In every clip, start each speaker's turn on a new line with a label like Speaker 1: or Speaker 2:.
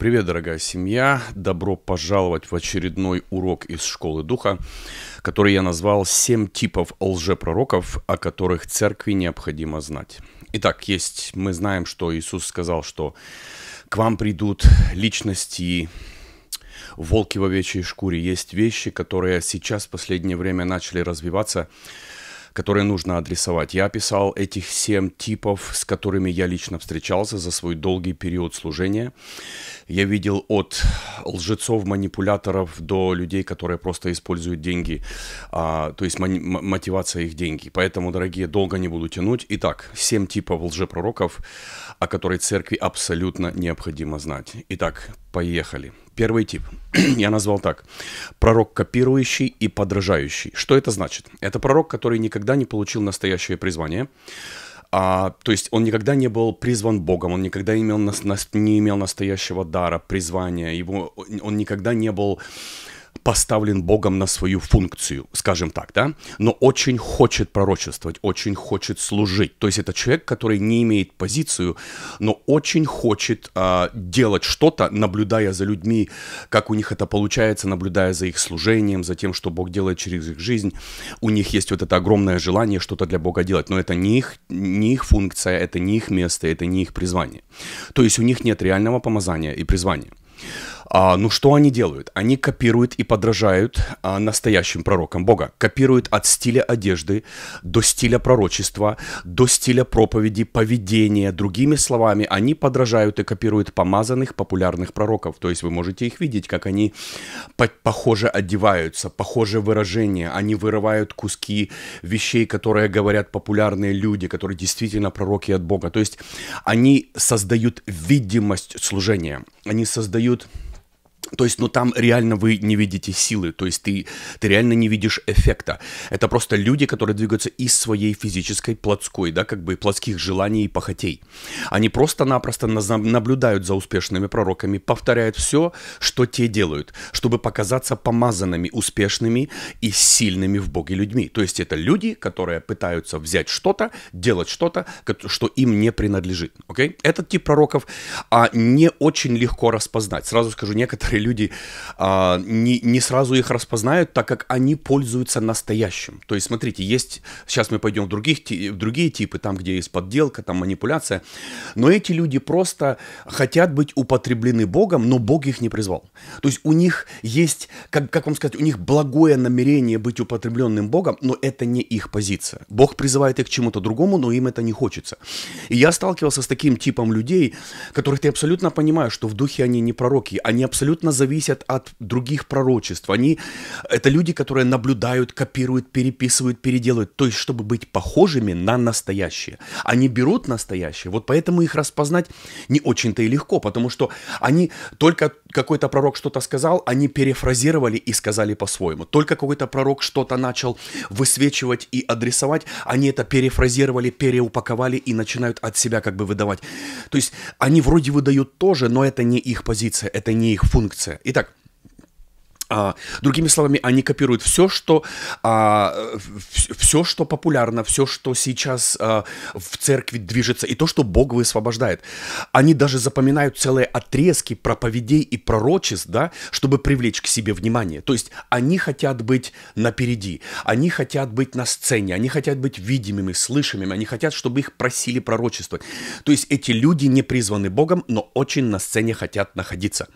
Speaker 1: Привет, дорогая семья! Добро пожаловать в очередной урок из Школы Духа, который я назвал «Семь типов лжепророков, о которых церкви необходимо знать». Итак, есть, мы знаем, что Иисус сказал, что к вам придут личности, волки в овечьей шкуре. Есть вещи, которые сейчас в последнее время начали развиваться, которые нужно адресовать. Я описал этих семь типов, с которыми я лично встречался за свой долгий период служения. Я видел от лжецов, манипуляторов до людей, которые просто используют деньги, а, то есть мотивация их деньги. Поэтому, дорогие, долго не буду тянуть. Итак, семь типов лжепророков, о которой церкви абсолютно необходимо знать. Итак, поехали. Первый тип я назвал так. Пророк копирующий и подражающий. Что это значит? Это пророк, который никогда не получил настоящее призвание. А, то есть он никогда не был призван Богом, он никогда имел, не имел настоящего дара, призвания, его, он никогда не был поставлен Богом на свою функцию, скажем так, да, но очень хочет пророчествовать, очень хочет служить. То есть это человек, который не имеет позицию, но очень хочет а, делать что-то, наблюдая за людьми, как у них это получается, наблюдая за их служением, за тем, что Бог делает через их жизнь. У них есть вот это огромное желание что-то для Бога делать, но это не их, не их функция, это не их место, это не их призвание. То есть у них нет реального помазания и призвания. А, ну что они делают? Они копируют и подражают а, настоящим пророкам Бога. Копируют от стиля одежды до стиля пророчества, до стиля проповеди, поведения. Другими словами, они подражают и копируют помазанных популярных пророков. То есть вы можете их видеть, как они по похоже одеваются, похоже выражение. Они вырывают куски вещей, которые говорят популярные люди, которые действительно пророки от Бога. То есть они создают видимость служения. Они создают то есть, ну там реально вы не видите силы, то есть ты, ты реально не видишь эффекта. Это просто люди, которые двигаются из своей физической, плотской, да, как бы плотских желаний и похотей. Они просто-напросто наблюдают за успешными пророками, повторяют все, что те делают, чтобы показаться помазанными, успешными и сильными в Боге людьми. То есть это люди, которые пытаются взять что-то, делать что-то, что им не принадлежит. Okay? Этот тип пророков а, не очень легко распознать. Сразу скажу, некоторые люди а, не, не сразу их распознают, так как они пользуются настоящим. То есть, смотрите, есть, сейчас мы пойдем в, других, в другие типы, там, где есть подделка, там манипуляция, но эти люди просто хотят быть употреблены Богом, но Бог их не призвал. То есть у них есть, как, как вам сказать, у них благое намерение быть употребленным Богом, но это не их позиция. Бог призывает их к чему-то другому, но им это не хочется. И я сталкивался с таким типом людей, которых ты абсолютно понимаешь, что в духе они не пророки, они абсолютно абсолютно зависят от других пророчеств. Они – это люди, которые наблюдают, копируют, переписывают, переделывают. То есть, чтобы быть похожими на настоящее. Они берут настоящее. Вот поэтому их распознать не очень-то и легко, потому что они только какой-то пророк что-то сказал, они перефразировали и сказали по-своему. Только какой-то пророк что-то начал высвечивать и адресовать, они это перефразировали, переупаковали и начинают от себя как бы выдавать. То есть они вроде выдают тоже, но это не их позиция, это не их функция. Итак, а, другими словами, они копируют все, что а, все, что популярно, все, что сейчас а, в церкви движется, и то, что Бог высвобождает. Они даже запоминают целые отрезки проповедей и пророчеств, да, чтобы привлечь к себе внимание. То есть они хотят быть напереди, они хотят быть на сцене, они хотят быть видимыми, слышимыми, они хотят, чтобы их просили пророчествовать. То есть эти люди не призваны Богом, но очень на сцене хотят находиться.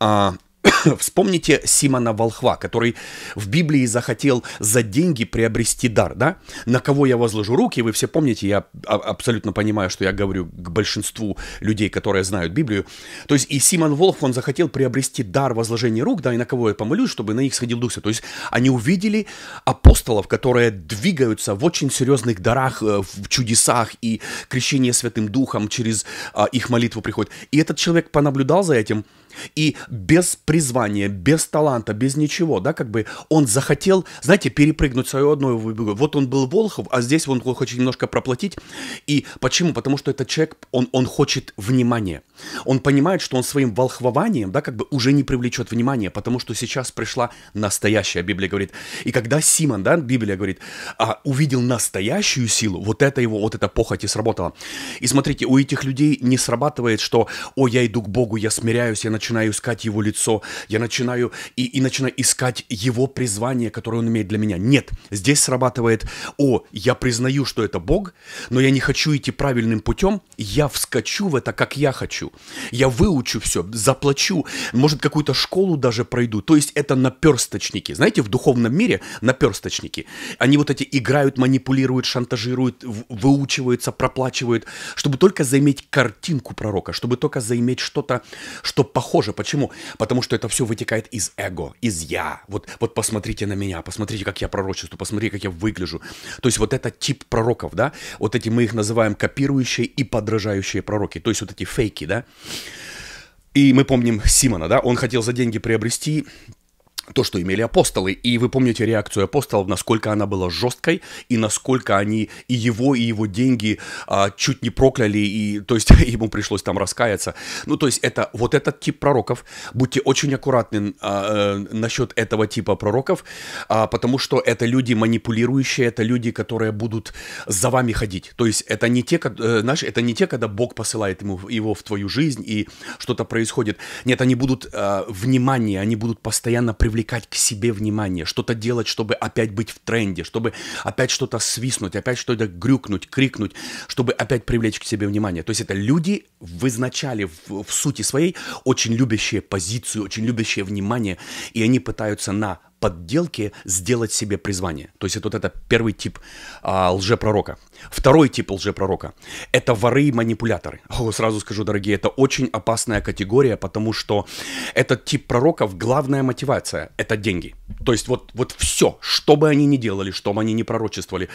Speaker 1: А, Вспомните Симона Волхва, который в Библии захотел за деньги приобрести дар, да? На кого я возложу руки, вы все помните, я а, абсолютно понимаю, что я говорю к большинству людей, которые знают Библию. То есть и Симон Волхв, он захотел приобрести дар возложения рук, да, и на кого я помолюсь, чтобы на них сходил Дух То есть они увидели апостолов, которые двигаются в очень серьезных дарах, э, в чудесах и крещение Святым Духом через а, их молитву приходит. И этот человек понаблюдал за этим, и без призвания, без таланта, без ничего, да, как бы он захотел, знаете, перепрыгнуть свою одну выбегу. Вот он был Волхов, а здесь он хочет немножко проплатить. И почему? Потому что этот человек, он, он хочет внимания. Он понимает, что он своим волхвованием, да, как бы уже не привлечет внимания, потому что сейчас пришла настоящая, Библия говорит. И когда Симон, да, Библия говорит, а, увидел настоящую силу, вот это его, вот эта похоть и сработала. И смотрите, у этих людей не срабатывает, что, о, я иду к Богу, я смиряюсь, я начинаю начинаю искать его лицо, я начинаю и, и начинаю искать его призвание, которое он имеет для меня. Нет, здесь срабатывает, о, я признаю, что это Бог, но я не хочу идти правильным путем, я вскочу в это, как я хочу. Я выучу все, заплачу, может, какую-то школу даже пройду. То есть это наперсточники. Знаете, в духовном мире наперсточники. Они вот эти играют, манипулируют, шантажируют, выучиваются, проплачивают, чтобы только заиметь картинку пророка, чтобы только заиметь что-то, что похоже похоже. Почему? Потому что это все вытекает из эго, из я. Вот, вот посмотрите на меня, посмотрите, как я пророчествую, посмотрите, как я выгляжу. То есть вот это тип пророков, да? Вот эти мы их называем копирующие и подражающие пророки. То есть вот эти фейки, да? И мы помним Симона, да? Он хотел за деньги приобрести то, что имели апостолы. И вы помните реакцию апостолов, насколько она была жесткой, и насколько они и его, и его деньги а, чуть не прокляли, и, то есть, ему пришлось там раскаяться. Ну, то есть, это вот этот тип пророков. Будьте очень аккуратны а, а, насчет этого типа пророков, а, потому что это люди манипулирующие, это люди, которые будут за вами ходить. То есть, это не те, как, э, знаешь, это не те, когда Бог посылает ему, его в твою жизнь, и что-то происходит. Нет, они будут а, внимание, они будут постоянно привлекать привлекать к себе внимание, что-то делать, чтобы опять быть в тренде, чтобы опять что-то свистнуть, опять что-то грюкнуть, крикнуть, чтобы опять привлечь к себе внимание. То есть это люди в изначале, в, в сути своей, очень любящие позицию, очень любящие внимание, и они пытаются на подделке сделать себе призвание. То есть это вот это первый тип а, лжепророка. Второй тип лжепророка – это воры и манипуляторы. О, сразу скажу, дорогие, это очень опасная категория, потому что этот тип пророков, главная мотивация – это деньги. То есть вот, вот все, что бы они ни делали, что бы они ни пророчествовали,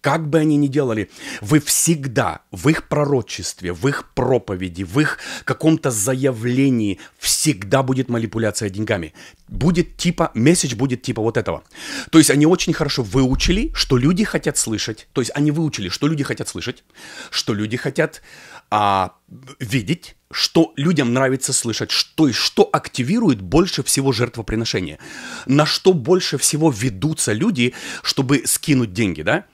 Speaker 1: как бы они ни делали, вы всегда в их пророчестве, в их проповеди, в их каком-то заявлении всегда будет манипуляция деньгами. Будет типа, месседж будет типа вот этого. То есть они очень хорошо выучили, что люди хотят слышать. То есть они выучили, что люди хотят слышать, что люди хотят а, видеть, что людям нравится слышать, что и что активирует больше всего жертвоприношения, на что больше всего ведутся люди, чтобы скинуть деньги, да?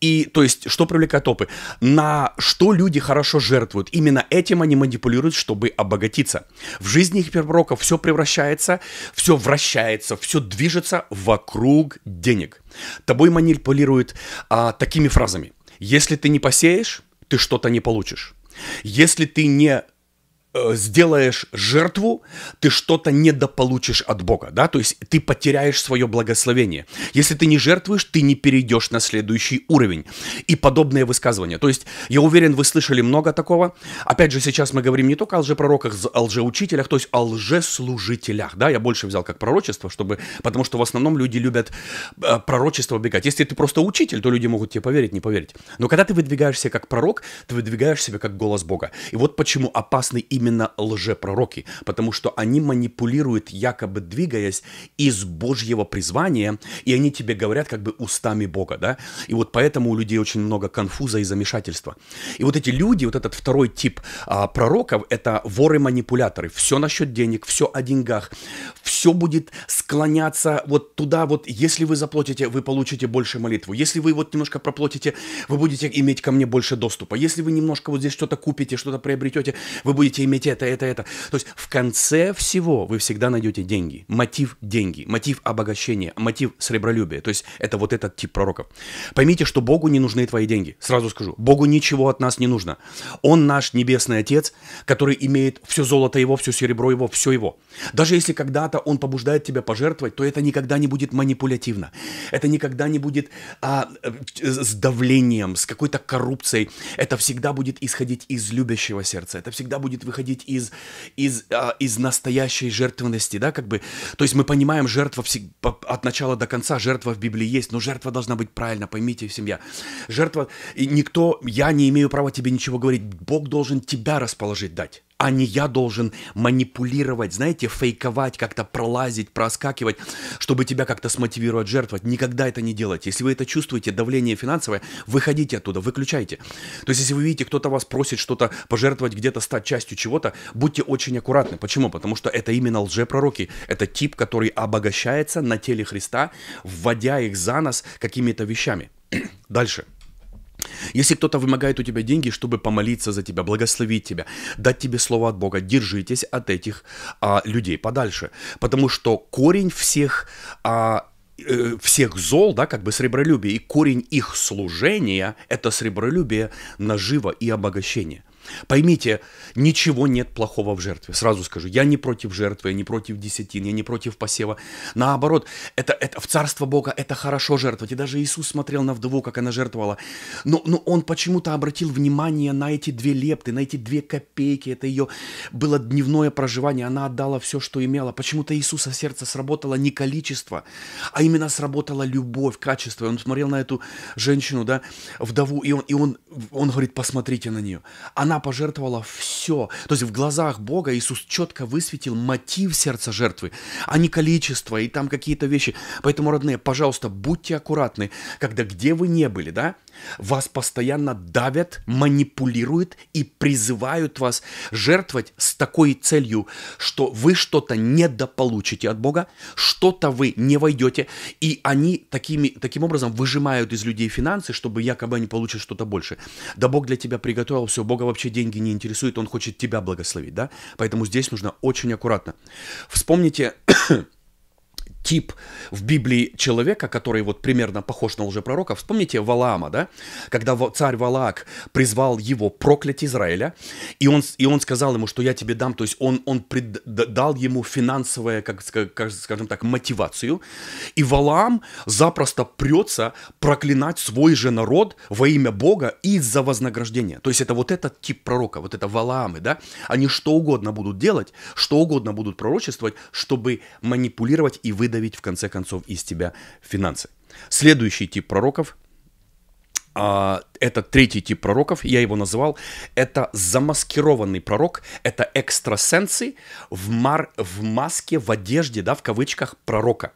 Speaker 1: И, то есть, что привлекает опы? На что люди хорошо жертвуют. Именно этим они манипулируют, чтобы обогатиться. В жизни их пророков все превращается, все вращается, все движется вокруг денег. Тобой манипулируют а, такими фразами – если ты не посеешь, ты что-то не получишь. Если ты не Э, сделаешь жертву, ты что-то недополучишь от Бога, да, то есть ты потеряешь свое благословение. Если ты не жертвуешь, ты не перейдешь на следующий уровень. И подобные высказывания. То есть, я уверен, вы слышали много такого. Опять же, сейчас мы говорим не только о лжепророках, о лжеучителях, то есть о лжеслужителях, да, я больше взял как пророчество, чтобы, потому что в основном люди любят э, пророчество убегать. Если ты просто учитель, то люди могут тебе поверить, не поверить. Но когда ты выдвигаешься как пророк, ты выдвигаешь себя как голос Бога. И вот почему опасный имя именно лжепророки, потому что они манипулируют, якобы двигаясь из Божьего призвания, и они тебе говорят как бы устами Бога, да? И вот поэтому у людей очень много конфуза и замешательства. И вот эти люди, вот этот второй тип а, пророков, это воры-манипуляторы. Все насчет денег, все о деньгах, все будет склоняться вот туда вот, если вы заплатите, вы получите больше молитву. Если вы вот немножко проплатите, вы будете иметь ко мне больше доступа. Если вы немножко вот здесь что-то купите, что-то приобретете, вы будете иметь иметь это, это, это. То есть в конце всего вы всегда найдете деньги. Мотив – деньги, мотив – обогащения, мотив – сребролюбия. То есть это вот этот тип пророков. Поймите, что Богу не нужны твои деньги. Сразу скажу, Богу ничего от нас не нужно. Он наш небесный Отец, который имеет все золото его, все серебро его, все его. Даже если когда-то он побуждает тебя пожертвовать, то это никогда не будет манипулятивно. Это никогда не будет а, э, с давлением, с какой-то коррупцией. Это всегда будет исходить из любящего сердца. Это всегда будет выходить выходить из, из, а, из настоящей жертвенности, да, как бы, то есть мы понимаем, жертва всегда, от начала до конца, жертва в Библии есть, но жертва должна быть правильно, поймите, семья. Жертва, никто, я не имею права тебе ничего говорить, Бог должен тебя расположить дать а не я должен манипулировать, знаете, фейковать, как-то пролазить, проскакивать, чтобы тебя как-то смотивировать жертвовать. Никогда это не делайте. Если вы это чувствуете, давление финансовое, выходите оттуда, выключайте. То есть, если вы видите, кто-то вас просит что-то пожертвовать, где-то стать частью чего-то, будьте очень аккуратны. Почему? Потому что это именно лжепророки. Это тип, который обогащается на теле Христа, вводя их за нос какими-то вещами. Дальше. Если кто-то вымогает у тебя деньги, чтобы помолиться за тебя, благословить тебя, дать тебе слово от Бога, держитесь от этих а, людей подальше. Потому что корень всех а, э, всех зол, да, как бы сребролюбие, и корень их служения – это сребролюбие, наживо и обогащение. Поймите, ничего нет плохого в жертве. Сразу скажу, я не против жертвы, я не против десятин, я не против посева. Наоборот, это, это в Царство Бога это хорошо жертвовать. И даже Иисус смотрел на вдову, как она жертвовала. Но, но он почему-то обратил внимание на эти две лепты, на эти две копейки. Это ее было дневное проживание. Она отдала все, что имела. Почему-то Иисуса сердце сработало не количество, а именно сработала любовь, качество. он смотрел на эту женщину, да, вдову, и он, и он, он говорит, посмотрите на нее. Она она пожертвовала все. То есть в глазах Бога Иисус четко высветил мотив сердца жертвы, а не количество и там какие-то вещи. Поэтому, родные, пожалуйста, будьте аккуратны, когда где вы не были, да? Вас постоянно давят, манипулируют и призывают вас жертвовать с такой целью, что вы что-то недополучите от Бога, что-то вы не войдете, и они такими, таким образом выжимают из людей финансы, чтобы якобы они получили что-то больше. Да Бог для тебя приготовил все, Бога вообще деньги не интересует, Он хочет тебя благословить, да? Поэтому здесь нужно очень аккуратно. Вспомните тип в Библии человека, который вот примерно похож на лжепророка. Вспомните Валаама, да? Когда царь Валаак призвал его проклять Израиля, и он, и он сказал ему, что я тебе дам, то есть он, он пред, дал ему финансовое, как, как, скажем так, мотивацию, и Валаам запросто прется проклинать свой же народ во имя Бога из-за вознаграждения. То есть это вот этот тип пророка, вот это Валаамы, да? Они что угодно будут делать, что угодно будут пророчествовать, чтобы манипулировать и выдать выдавить, в конце концов, из тебя финансы. Следующий тип пророков а, это третий тип пророков, я его называл, это замаскированный пророк, это экстрасенсы в, мар, в маске, в одежде, да, в кавычках, пророка.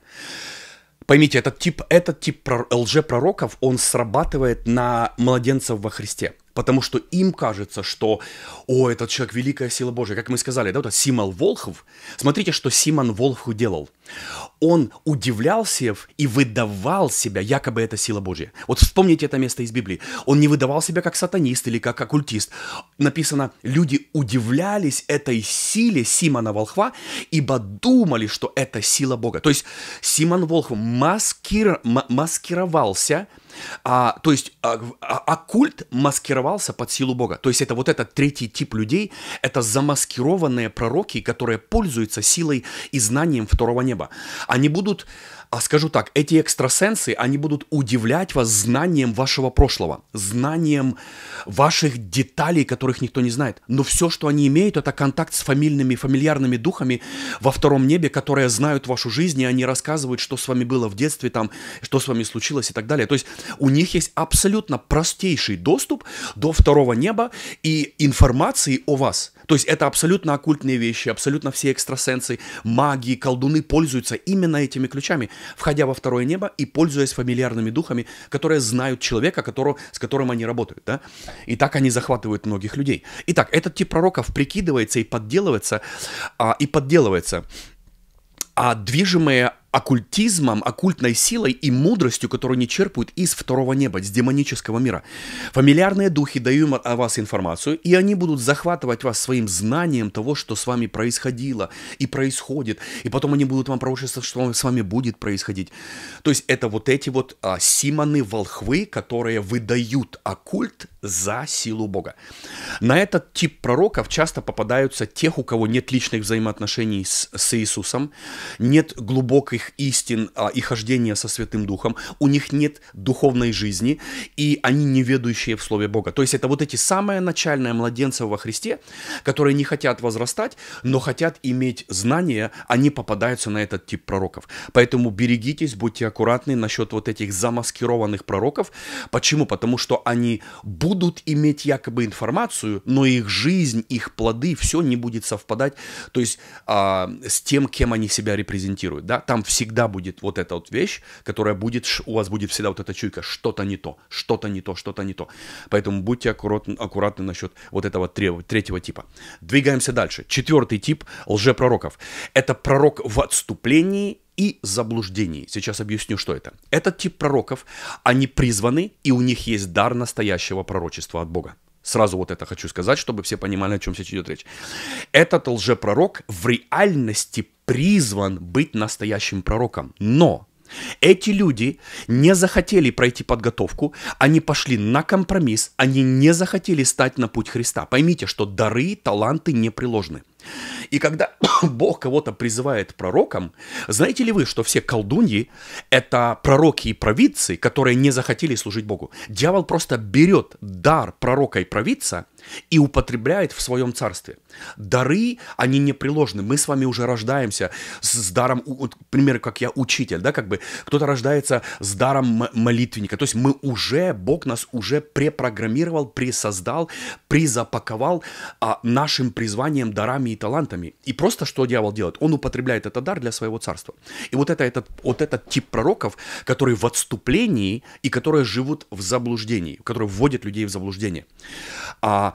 Speaker 1: Поймите, этот тип, этот тип лжепророков, он срабатывает на младенцев во Христе – потому что им кажется, что, о, этот человек великая сила Божия, как мы сказали, да, вот Симон Волхов, смотрите, что Симон Волхов делал. Он удивлялся и выдавал себя, якобы это сила Божья. Вот вспомните это место из Библии. Он не выдавал себя как сатанист или как оккультист. Написано, люди удивлялись этой силе Симона Волхва, ибо думали, что это сила Бога. То есть Симон Волхов маскир... маскировался, а, то есть а, а, маскировался под силу Бога. То есть это вот этот третий тип людей, это замаскированные пророки, которые пользуются силой и знанием второго неба. Они будут а скажу так, эти экстрасенсы, они будут удивлять вас знанием вашего прошлого, знанием ваших деталей, которых никто не знает. Но все, что они имеют, это контакт с фамильными, фамильярными духами во втором небе, которые знают вашу жизнь, и они рассказывают, что с вами было в детстве, там, что с вами случилось и так далее. То есть у них есть абсолютно простейший доступ до второго неба и информации о вас – то есть это абсолютно оккультные вещи, абсолютно все экстрасенсы, маги, колдуны пользуются именно этими ключами, входя во второе небо и пользуясь фамильярными духами, которые знают человека, которого, с которым они работают. Да? И так они захватывают многих людей. Итак, этот тип пророков прикидывается и подделывается, а, и подделывается а движимые оккультизмом, оккультной силой и мудростью, которую они черпают из второго неба, с демонического мира. Фамильярные духи дают о вас информацию, и они будут захватывать вас своим знанием того, что с вами происходило и происходит. И потом они будут вам пророчествовать, что с вами будет происходить. То есть это вот эти вот а, симоны, волхвы, которые выдают оккульт за силу Бога. На этот тип пророков часто попадаются тех, у кого нет личных взаимоотношений с, с Иисусом, нет глубоких их истин а, и хождения со Святым Духом, у них нет духовной жизни, и они неведущие в Слове Бога. То есть это вот эти самые начальные младенцы во Христе, которые не хотят возрастать, но хотят иметь знания, они попадаются на этот тип пророков. Поэтому берегитесь, будьте аккуратны насчет вот этих замаскированных пророков. Почему? Потому что они будут иметь якобы информацию, но их жизнь, их плоды, все не будет совпадать, то есть а, с тем, кем они себя репрезентируют. Да? Там все всегда будет вот эта вот вещь, которая будет, у вас будет всегда вот эта чуйка, что-то не то, что-то не то, что-то не то. Поэтому будьте аккуратны, аккуратны насчет вот этого третьего типа. Двигаемся дальше. Четвертый тип лжепророков. Это пророк в отступлении и заблуждении. Сейчас объясню, что это. Этот тип пророков, они призваны, и у них есть дар настоящего пророчества от Бога. Сразу вот это хочу сказать, чтобы все понимали, о чем сейчас идет речь. Этот лжепророк в реальности призван быть настоящим пророком. Но эти люди не захотели пройти подготовку, они пошли на компромисс, они не захотели стать на путь Христа. Поймите, что дары, таланты не непреложны. И когда Бог кого-то призывает пророком, знаете ли вы, что все колдуньи — это пророки и провидцы, которые не захотели служить Богу? Дьявол просто берет дар пророка и провидца — и употребляет в своем царстве. Дары, они не приложены Мы с вами уже рождаемся с, с даром, вот, пример, как я учитель, да, как бы кто-то рождается с даром молитвенника. То есть мы уже, Бог нас уже препрограммировал, присоздал, призапаковал а, нашим призванием, дарами и талантами. И просто что дьявол делает? Он употребляет этот дар для своего царства. И вот это этот, вот этот тип пророков, которые в отступлении и которые живут в заблуждении, которые вводят людей в заблуждение. А,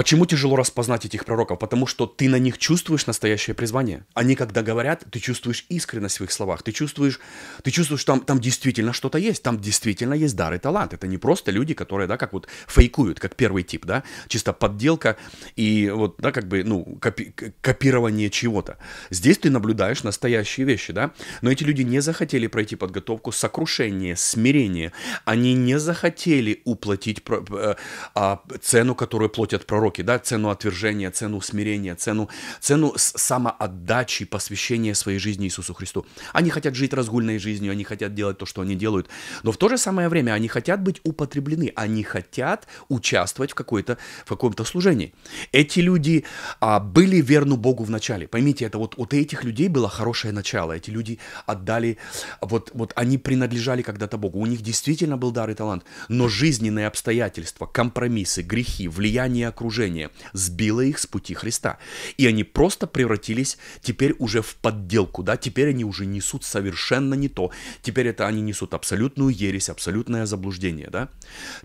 Speaker 1: Почему тяжело распознать этих пророков? Потому что ты на них чувствуешь настоящее призвание. Они, когда говорят, ты чувствуешь искренность в их словах, ты чувствуешь, ты чувствуешь, там, там действительно что-то есть, там действительно есть дар и талант. Это не просто люди, которые, да, как вот фейкуют, как первый тип, да, чисто подделка и вот, да, как бы, ну, копи копирование чего-то. Здесь ты наблюдаешь настоящие вещи, да, но эти люди не захотели пройти подготовку сокрушения, смирения. Они не захотели уплатить про, э, а, цену, которую платят пророки уроки, да, цену отвержения, цену смирения, цену, цену самоотдачи, посвящения своей жизни Иисусу Христу. Они хотят жить разгульной жизнью, они хотят делать то, что они делают, но в то же самое время они хотят быть употреблены, они хотят участвовать в, какой-то, в каком-то служении. Эти люди а, были верны Богу в начале. Поймите, это вот, вот этих людей было хорошее начало. Эти люди отдали, вот, вот они принадлежали когда-то Богу. У них действительно был дар и талант, но жизненные обстоятельства, компромиссы, грехи, влияние окружения, окружение, сбило их с пути Христа. И они просто превратились теперь уже в подделку, да, теперь они уже несут совершенно не то, теперь это они несут абсолютную ересь, абсолютное заблуждение, да.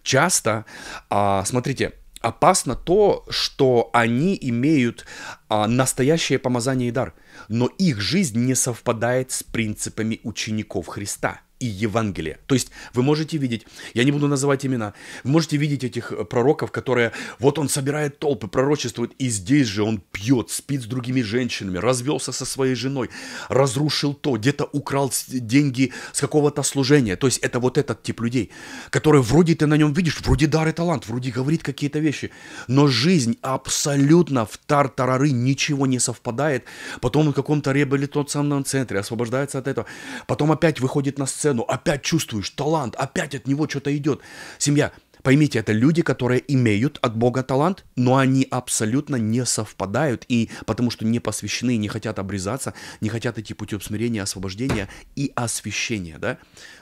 Speaker 1: Часто, а, смотрите, опасно то, что они имеют а, настоящее помазание и дар, но их жизнь не совпадает с принципами учеников Христа – и Евангелие. То есть вы можете видеть, я не буду называть имена, вы можете видеть этих э, пророков, которые, вот он собирает толпы, пророчествует, и здесь же он пьет, спит с другими женщинами, развелся со своей женой, разрушил то, где-то украл деньги с какого-то служения. То есть это вот этот тип людей, которые вроде ты на нем видишь, вроде дар и талант, вроде говорит какие-то вещи, но жизнь абсолютно в тар-тарары ничего не совпадает. Потом он в каком-то реабилитационном центре освобождается от этого. Потом опять выходит на сцену, цену, опять чувствуешь талант, опять от него что-то идет. Семья, поймите, это люди, которые имеют от Бога талант, но они абсолютно не совпадают, и потому что не посвящены, не хотят обрезаться, не хотят идти путем смирения, освобождения и освящения, да?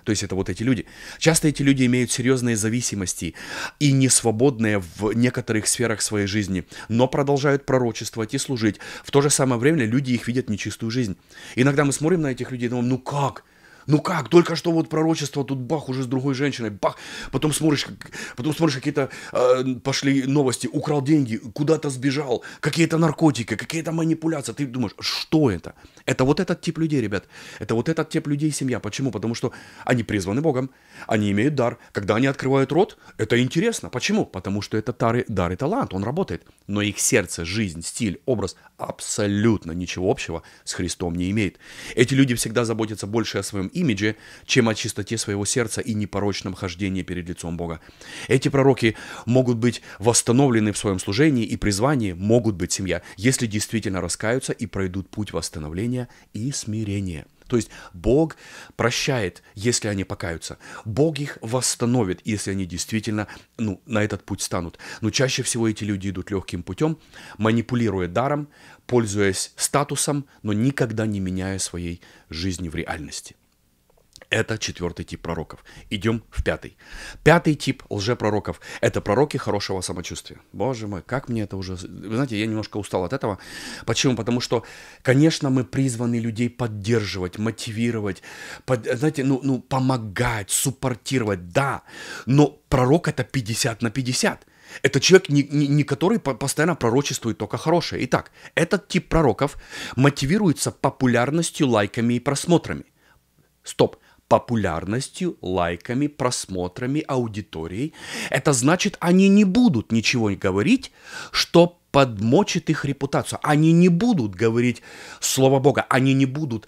Speaker 1: То есть это вот эти люди. Часто эти люди имеют серьезные зависимости и несвободные в некоторых сферах своей жизни, но продолжают пророчествовать и служить. В то же самое время люди их видят нечистую жизнь. Иногда мы смотрим на этих людей и думаем, ну как? Ну как, только что вот пророчество, тут бах, уже с другой женщиной, бах. Потом смотришь, потом смотришь какие-то э, пошли новости, украл деньги, куда-то сбежал, какие-то наркотики, какие-то манипуляции. Ты думаешь, что это? Это вот этот тип людей, ребят. Это вот этот тип людей семья. Почему? Потому что они призваны Богом, они имеют дар. Когда они открывают рот, это интересно. Почему? Потому что это тары, дар и талант, он работает. Но их сердце, жизнь, стиль, образ абсолютно ничего общего с Христом не имеет. Эти люди всегда заботятся больше о своем имидже, чем о чистоте своего сердца и непорочном хождении перед лицом Бога. Эти пророки могут быть восстановлены в своем служении и призвании, могут быть семья, если действительно раскаются и пройдут путь восстановления и смирения. То есть Бог прощает, если они покаются. Бог их восстановит, если они действительно ну, на этот путь станут. Но чаще всего эти люди идут легким путем, манипулируя даром, пользуясь статусом, но никогда не меняя своей жизни в реальности. Это четвертый тип пророков. Идем в пятый. Пятый тип лжепророков – это пророки хорошего самочувствия. Боже мой, как мне это уже... Вы знаете, я немножко устал от этого. Почему? Потому что, конечно, мы призваны людей поддерживать, мотивировать, под, знаете, ну, ну, помогать, суппортировать, да. Но пророк – это 50 на 50. Это человек, не, не, не который постоянно пророчествует только хорошее. Итак, этот тип пророков мотивируется популярностью, лайками и просмотрами. Стоп популярностью, лайками, просмотрами, аудиторией. Это значит, они не будут ничего говорить, что подмочит их репутацию. Они не будут говорить слово Бога, они не будут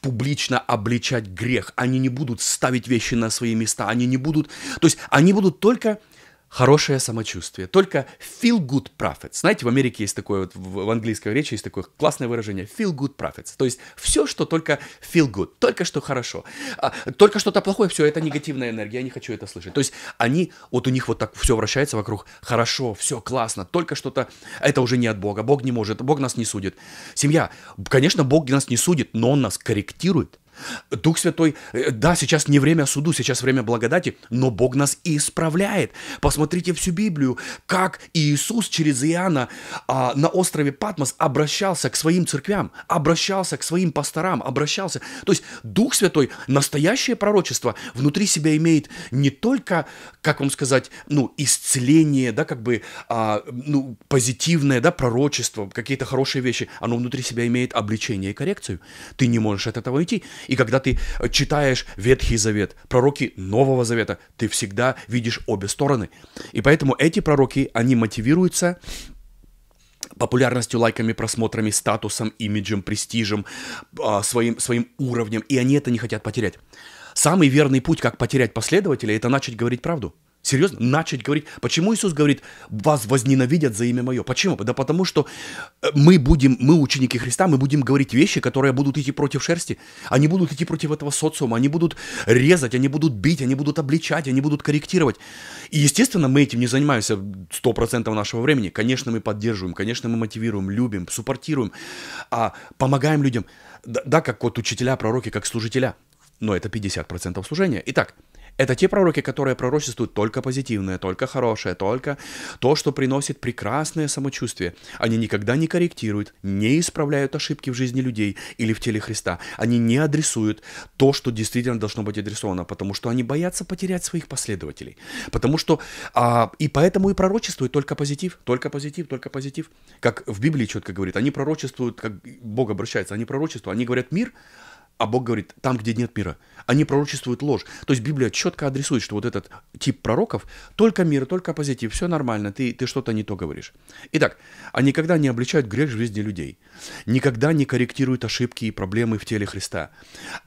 Speaker 1: публично обличать грех, они не будут ставить вещи на свои места, они не будут... То есть они будут только хорошее самочувствие. Только feel good profits. Знаете, в Америке есть такое, вот в английской речи есть такое классное выражение feel good profits. То есть все, что только feel good, только что хорошо. А, только что-то плохое, все, это негативная энергия, я не хочу это слышать. То есть они, вот у них вот так все вращается вокруг, хорошо, все классно, только что-то, это уже не от Бога, Бог не может, Бог нас не судит. Семья, конечно, Бог нас не судит, но Он нас корректирует. Дух Святой, э, да, сейчас не время суду, сейчас время благодати, но Бог нас и исправляет. Посмотрите всю Библию, как Иисус через Иоанна а, на острове Патмос обращался к своим церквям, обращался к своим пасторам, обращался. То есть Дух Святой, настоящее пророчество, внутри себя имеет не только, как вам сказать, ну, исцеление, да, как бы, а, ну, позитивное, да, пророчество, какие-то хорошие вещи, оно внутри себя имеет обличение и коррекцию. Ты не можешь от этого идти. И когда ты э, читаешь Ветхий Завет, пророки Нового Завета, ты всегда видишь обе стороны. И поэтому эти пророки, они мотивируются популярностью, лайками, просмотрами, статусом, имиджем, престижем, а, своим, своим уровнем, и они это не хотят потерять. Самый верный путь, как потерять последователя, это начать говорить правду серьезно начать говорить. Почему Иисус говорит, вас возненавидят за имя мое? Почему? Да потому что э, мы будем, мы ученики Христа, мы будем говорить вещи, которые будут идти против шерсти. Они будут идти против этого социума, они будут резать, они будут бить, они будут обличать, они будут корректировать. И, естественно, мы этим не занимаемся 100% нашего времени. Конечно, мы поддерживаем, конечно, мы мотивируем, любим, суппортируем, а помогаем людям. Да, как вот учителя, пророки, как служителя. Но это 50% служения. Итак, это те пророки, которые пророчествуют только позитивное, только хорошее, только то, что приносит прекрасное самочувствие. Они никогда не корректируют, не исправляют ошибки в жизни людей или в теле Христа. Они не адресуют то, что действительно должно быть адресовано, потому что они боятся потерять своих последователей. Потому что а, и поэтому и пророчествуют только позитив, только позитив, только позитив. Как в Библии четко говорит, они пророчествуют, как Бог обращается, они пророчествуют, они говорят мир, а Бог говорит, там, где нет мира. Они пророчествуют ложь. То есть Библия четко адресует, что вот этот тип пророков, только мир, только позитив, все нормально, ты, ты что-то не то говоришь. Итак, они никогда не обличают грех в жизни людей, никогда не корректируют ошибки и проблемы в теле Христа.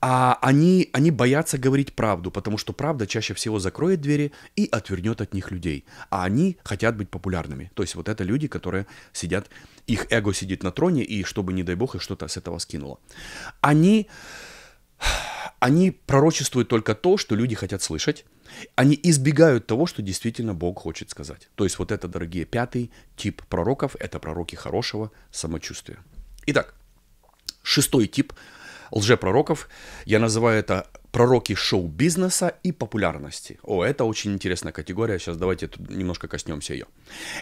Speaker 1: А они, они боятся говорить правду, потому что правда чаще всего закроет двери и отвернет от них людей. А они хотят быть популярными. То есть вот это люди, которые сидят их эго сидит на троне, и чтобы, не дай бог, их что-то с этого скинуло. Они, они пророчествуют только то, что люди хотят слышать. Они избегают того, что действительно Бог хочет сказать. То есть вот это, дорогие, пятый тип пророков – это пророки хорошего самочувствия. Итак, шестой тип лжепророков. Я называю это пророки шоу-бизнеса и популярности. О, это очень интересная категория, сейчас давайте тут немножко коснемся ее.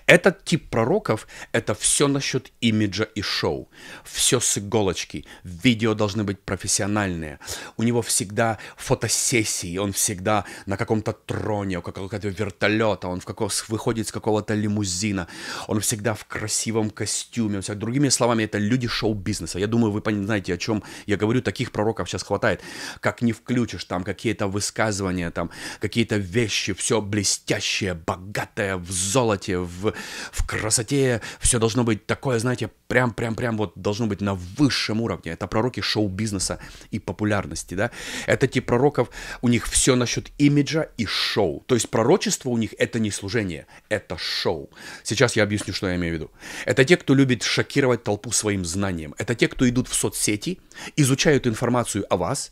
Speaker 1: Этот тип пророков – это все насчет имиджа и шоу. Все с иголочки, видео должны быть профессиональные. У него всегда фотосессии, он всегда на каком-то троне, у какого-то вертолета, он в какого выходит с какого-то лимузина, он всегда в красивом костюме. Всегда... Другими словами, это люди шоу-бизнеса. Я думаю, вы знаете, о чем я говорю, таких пророков сейчас хватает. Как не включить включишь там какие-то высказывания, там какие-то вещи, все блестящее, богатое, в золоте, в, в красоте, все должно быть такое, знаете, прям-прям-прям вот должно быть на высшем уровне. Это пророки шоу-бизнеса и популярности, да. Это те пророков, у них все насчет имиджа и шоу. То есть пророчество у них это не служение, это шоу. Сейчас я объясню, что я имею в виду. Это те, кто любит шокировать толпу своим знанием. Это те, кто идут в соцсети, изучают информацию о вас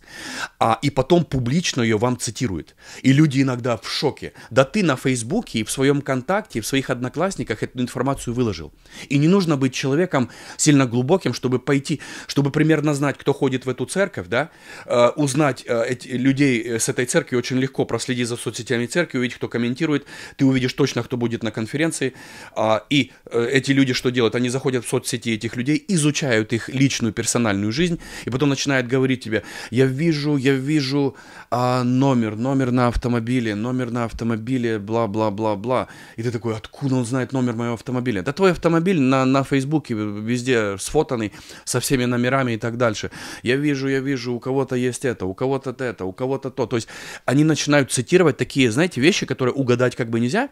Speaker 1: а, и потом публично ее вам цитирует. И люди иногда в шоке. Да ты на Фейсбуке и в своем контакте, и в своих одноклассниках эту информацию выложил. И не нужно быть человеком сильно глубоким, чтобы пойти, чтобы примерно знать, кто ходит в эту церковь, да, э, узнать э, эти, людей э, с этой церкви очень легко, проследи за соцсетями церкви, увидеть, кто комментирует, ты увидишь точно, кто будет на конференции. Э, и э, эти люди что делают? Они заходят в соцсети этих людей, изучают их личную персональную жизнь, и потом начинают говорить тебе, я вижу, я вижу, вижу а, номер, номер на автомобиле, номер на автомобиле, бла-бла-бла-бла. И ты такой, откуда он знает номер моего автомобиля? Да твой автомобиль на, на Фейсбуке везде сфотанный, со всеми номерами и так дальше. Я вижу, я вижу, у кого-то есть это, у кого-то это, у кого-то то. То есть они начинают цитировать такие, знаете, вещи, которые угадать как бы нельзя.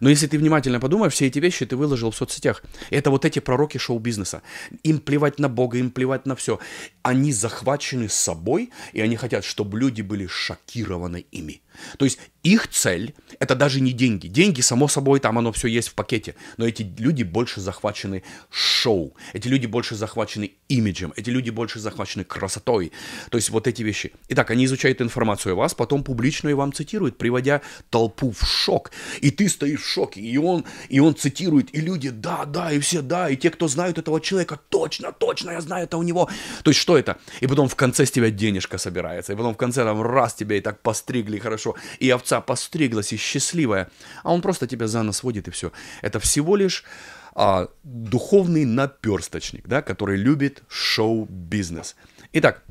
Speaker 1: Но если ты внимательно подумаешь, все эти вещи ты выложил в соцсетях. Это вот эти пророки шоу-бизнеса. Им плевать на Бога, им плевать на все. Они захвачены собой, и они хотят, чтобы чтобы люди были шокированы ими. То есть их цель – это даже не деньги. Деньги, само собой, там оно все есть в пакете. Но эти люди больше захвачены шоу. Эти люди больше захвачены имиджем. Эти люди больше захвачены красотой. То есть вот эти вещи. Итак, они изучают информацию о вас, потом публично и вам цитируют, приводя толпу в шок. И ты стоишь в шоке, и он, и он цитирует, и люди «да, да», и все «да», и те, кто знают этого человека «точно, точно, я знаю это у него». То есть что это? И потом в конце с тебя денежка собирается, и потом в конце там раз тебя и так постригли хорошо, хорошо, и овца постриглась, и счастливая, а он просто тебя за нос водит, и все. Это всего лишь а, духовный наперсточник, да, который любит шоу-бизнес. Итак,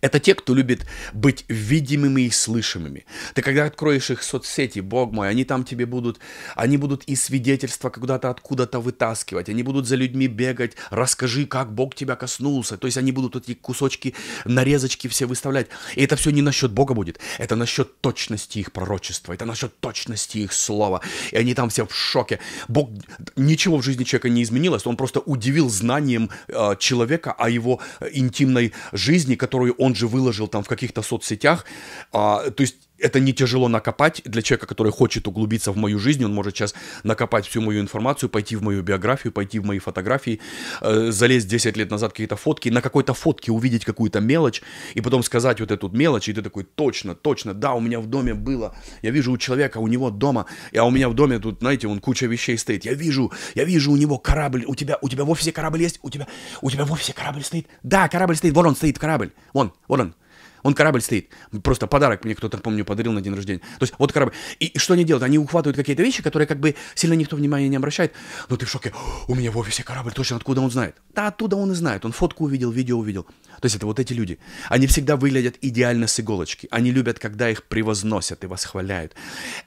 Speaker 1: это те, кто любит быть видимыми и слышимыми. Ты когда откроешь их соцсети, бог мой, они там тебе будут, они будут и свидетельства куда-то откуда-то вытаскивать, они будут за людьми бегать, расскажи, как Бог тебя коснулся. То есть они будут эти кусочки, нарезочки все выставлять. И это все не насчет Бога будет, это насчет точности их пророчества, это насчет точности их слова. И они там все в шоке. Бог, ничего в жизни человека не изменилось, он просто удивил знанием э, человека о его э, интимной жизни, которую он он же выложил там в каких-то соцсетях, а, то есть это не тяжело накопать. Для человека, который хочет углубиться в мою жизнь, он может сейчас накопать всю мою информацию, пойти в мою биографию, пойти в мои фотографии, э, залезть 10 лет назад какие-то фотки, на какой-то фотке увидеть какую-то мелочь, и потом сказать вот эту мелочь, и ты такой, точно, точно, да, у меня в доме было, я вижу у человека, у него дома, а у меня в доме тут, знаете, он куча вещей стоит, я вижу, я вижу у него корабль, у тебя, у тебя в офисе корабль есть, у тебя, у тебя в офисе корабль стоит, да, корабль стоит, вон он стоит, корабль, вон, вон он, он корабль стоит. Просто подарок мне кто-то, помню, подарил на день рождения. То есть вот корабль. И, что они делают? Они ухватывают какие-то вещи, которые как бы сильно никто внимания не обращает. Но ну, ты в шоке. У меня в офисе корабль. Точно откуда он знает? Да, оттуда он и знает. Он фотку увидел, видео увидел. То есть это вот эти люди. Они всегда выглядят идеально с иголочки. Они любят, когда их превозносят и восхваляют.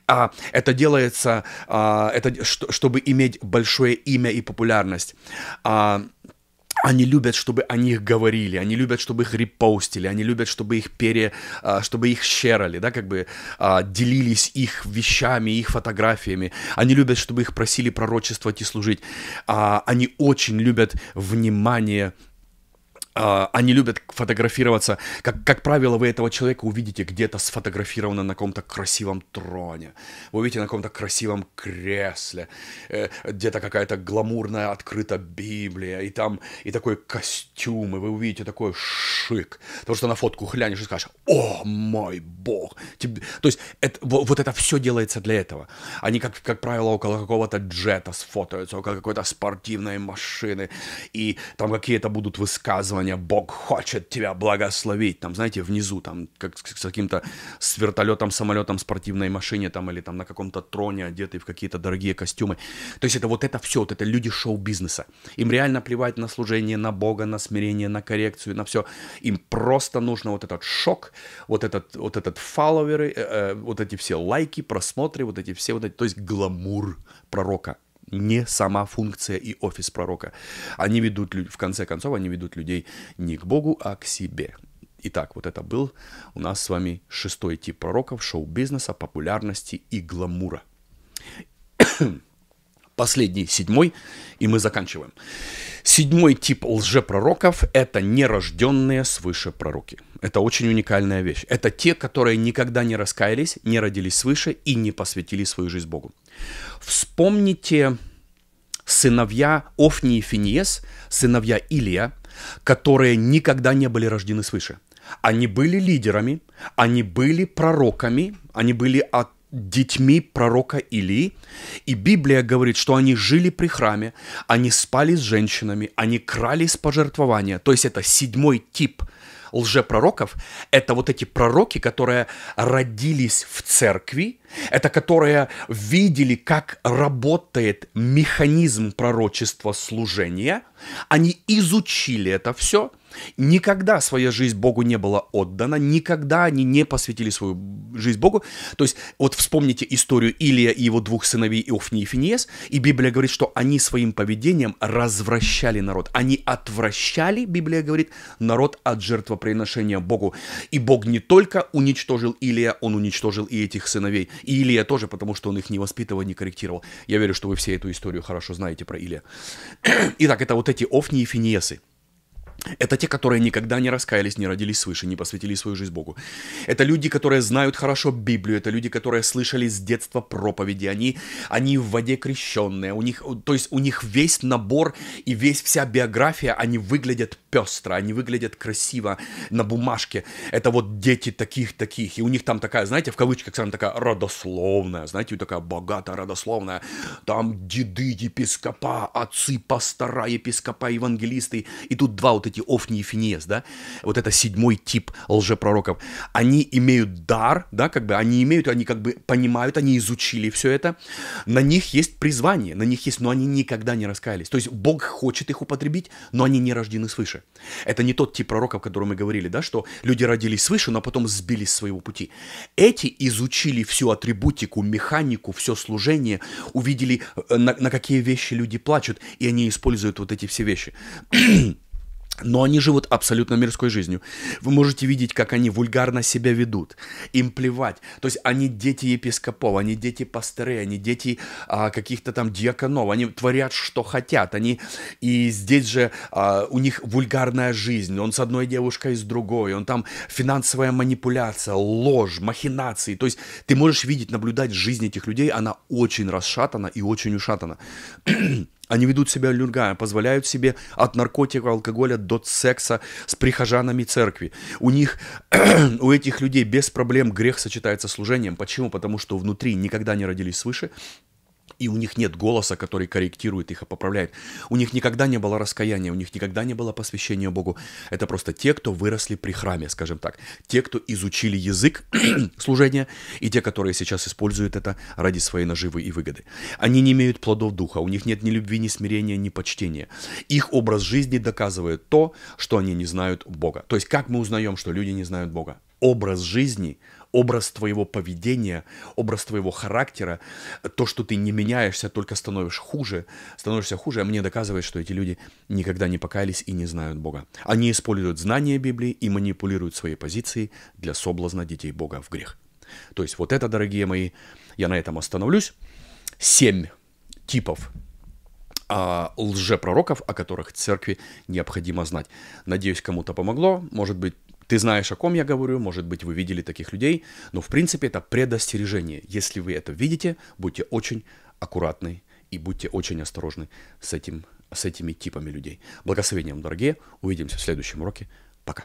Speaker 1: А, это делается, а, это, чтобы иметь большое имя и популярность. А, они любят, чтобы о них говорили, они любят, чтобы их репостили, они любят, чтобы их пере, а, чтобы их щерали, да, как бы а, делились их вещами, их фотографиями. Они любят, чтобы их просили пророчествовать и служить. А, они очень любят внимание а, они любят фотографироваться. Как, как правило, вы этого человека увидите где-то сфотографировано на каком-то красивом троне. Вы увидите на каком-то красивом кресле. Э, где-то какая-то гламурная открыта Библия. И там и такой костюм. И вы увидите такое мужик. Потому что на фотку глянешь и скажешь, о мой бог. Тебе... То есть это, вот, вот это все делается для этого. Они, как, как правило, около какого-то джета сфотаются, около какой-то спортивной машины. И там какие-то будут высказывания, бог хочет тебя благословить. Там, знаете, внизу, там, как с каким-то с вертолетом, самолетом, спортивной машине, там, или там на каком-то троне, одетый в какие-то дорогие костюмы. То есть это вот это все, вот это люди шоу-бизнеса. Им реально плевать на служение, на Бога, на смирение, на коррекцию, на все. Им просто нужно вот этот шок, вот этот, вот этот фолловеры, э, э, вот эти все лайки, просмотры, вот эти все, вот эти, то есть гламур пророка не сама функция и офис пророка. Они ведут, в конце концов, они ведут людей не к Богу, а к себе. Итак, вот это был у нас с вами шестой тип пророков шоу-бизнеса, популярности и гламура. Последний, седьмой, и мы заканчиваем. Седьмой тип лжепророков – это нерожденные свыше пророки. Это очень уникальная вещь. Это те, которые никогда не раскаялись, не родились свыше и не посвятили свою жизнь Богу. Вспомните сыновья Офни и Финиес, сыновья Илия, которые никогда не были рождены свыше. Они были лидерами, они были пророками, они были от детьми пророка Или. И Библия говорит, что они жили при храме, они спали с женщинами, они крали с пожертвования. То есть это седьмой тип лжепророков – это вот эти пророки, которые родились в церкви, это которые видели, как работает механизм пророчества служения, они изучили это все, Никогда своя жизнь Богу не была отдана, никогда они не посвятили свою жизнь Богу. То есть вот вспомните историю Илия и его двух сыновей Иофни и Финиес, и Библия говорит, что они своим поведением развращали народ. Они отвращали, Библия говорит, народ от жертвоприношения Богу. И Бог не только уничтожил Илия, он уничтожил и этих сыновей. И Илия тоже, потому что он их не воспитывал, не корректировал. Я верю, что вы все эту историю хорошо знаете про Илия. Итак, это вот эти Офни и Финиесы. Это те, которые никогда не раскаялись, не родились свыше, не посвятили свою жизнь Богу. Это люди, которые знают хорошо Библию, это люди, которые слышали с детства проповеди, они, они в воде крещенные, у них, то есть у них весь набор и весь вся биография, они выглядят пестро, они выглядят красиво на бумажке. Это вот дети таких-таких, и у них там такая, знаете, в кавычках, там такая родословная, знаете, такая богатая родословная. Там деды, епископа, отцы, пастора, епископа, евангелисты, и тут два вот эти Офни и финес, да, вот это седьмой тип лжепророков, они имеют дар, да, как бы они имеют, они как бы понимают, они изучили все это, на них есть призвание, на них есть, но они никогда не раскаялись. То есть Бог хочет их употребить, но они не рождены свыше. Это не тот тип пророков, о котором мы говорили, да, что люди родились свыше, но потом сбились с своего пути. Эти изучили всю атрибутику, механику, все служение, увидели, э, на, на какие вещи люди плачут, и они используют вот эти все вещи. Но они живут абсолютно мирской жизнью. Вы можете видеть, как они вульгарно себя ведут. Им плевать. То есть они дети епископов, они дети пастырей, они дети а, каких-то там диаконов. Они творят, что хотят. Они... И здесь же а, у них вульгарная жизнь. Он с одной девушкой, с другой. Он там финансовая манипуляция, ложь, махинации. То есть ты можешь видеть, наблюдать жизнь этих людей. Она очень расшатана и очень ушатана. Они ведут себя люргая, позволяют себе от наркотиков, алкоголя до секса с прихожанами церкви. У них, у этих людей без проблем грех сочетается с служением. Почему? Потому что внутри никогда не родились свыше, и у них нет голоса, который корректирует их и поправляет. У них никогда не было раскаяния, у них никогда не было посвящения Богу. Это просто те, кто выросли при храме, скажем так. Те, кто изучили язык служения, и те, которые сейчас используют это ради своей наживы и выгоды. Они не имеют плодов духа, у них нет ни любви, ни смирения, ни почтения. Их образ жизни доказывает то, что они не знают Бога. То есть как мы узнаем, что люди не знают Бога? Образ жизни – образ твоего поведения, образ твоего характера, то, что ты не меняешься, только становишься хуже, становишься хуже, а мне доказывает, что эти люди никогда не покаялись и не знают Бога. Они используют знания Библии и манипулируют своей позицией для соблазна детей Бога в грех. То есть вот это, дорогие мои, я на этом остановлюсь. Семь типов а, лжепророков, о которых церкви необходимо знать. Надеюсь, кому-то помогло. Может быть, ты знаешь, о ком я говорю, может быть, вы видели таких людей, но в принципе это предостережение. Если вы это видите, будьте очень аккуратны и будьте очень осторожны с, этим, с этими типами людей. Благословением, дорогие, увидимся в следующем уроке. Пока.